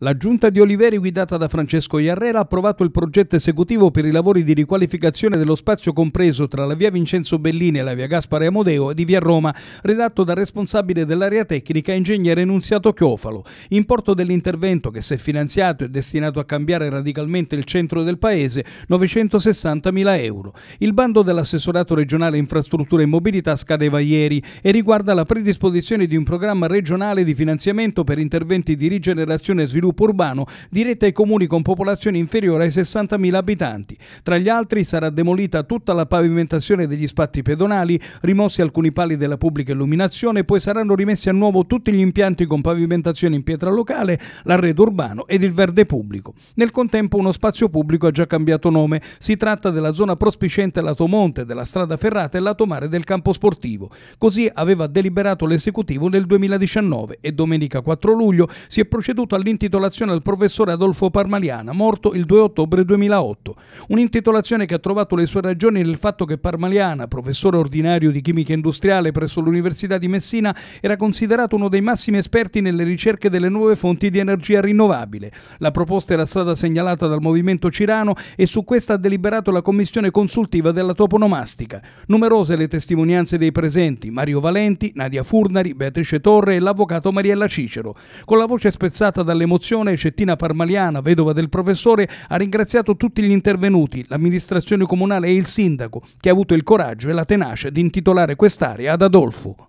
La giunta di Oliveri, guidata da Francesco Iarrera, ha approvato il progetto esecutivo per i lavori di riqualificazione dello spazio compreso tra la via Vincenzo Bellini e la via Gaspare Amodeo e di via Roma, redatto dal responsabile dell'area tecnica, ingegnere Enunziato Chiofalo. Importo dell'intervento, che se finanziato è destinato a cambiare radicalmente il centro del paese, 960.000 euro. Il bando dell'assessorato regionale infrastrutture e mobilità scadeva ieri e riguarda la predisposizione di un programma regionale di finanziamento per interventi di rigenerazione e sviluppo sviluppo urbano dirette ai comuni con popolazione inferiore ai 60.000 abitanti. Tra gli altri sarà demolita tutta la pavimentazione degli spazi pedonali, rimossi alcuni pali della pubblica illuminazione, poi saranno rimessi a nuovo tutti gli impianti con pavimentazione in pietra locale, l'arredo urbano ed il verde pubblico. Nel contempo uno spazio pubblico ha già cambiato nome, si tratta della zona prospiciente lato monte, della strada ferrata e lato mare del campo sportivo. Così aveva deliberato l'esecutivo nel 2019 e domenica 4 luglio si è proceduto all'intitolazione un'intitolazione al professore Adolfo Parmaliana, morto il 2 ottobre 2008. Un'intitolazione che ha trovato le sue ragioni nel fatto che Parmaliana, professore ordinario di chimica industriale presso l'Università di Messina, era considerato uno dei massimi esperti nelle ricerche delle nuove fonti di energia rinnovabile. La proposta era stata segnalata dal movimento Cirano e su questa ha deliberato la commissione consultiva della toponomastica. Numerose le testimonianze dei presenti, Mario Valenti, Nadia Furnari, Beatrice Torre e l'avvocato Mariella Cicero. Con la voce spezzata dall'emozione Costituzione, Cettina Parmaliana, vedova del professore, ha ringraziato tutti gli intervenuti, l'amministrazione comunale e il sindaco, che ha avuto il coraggio e la tenacia di intitolare quest'area ad Adolfo.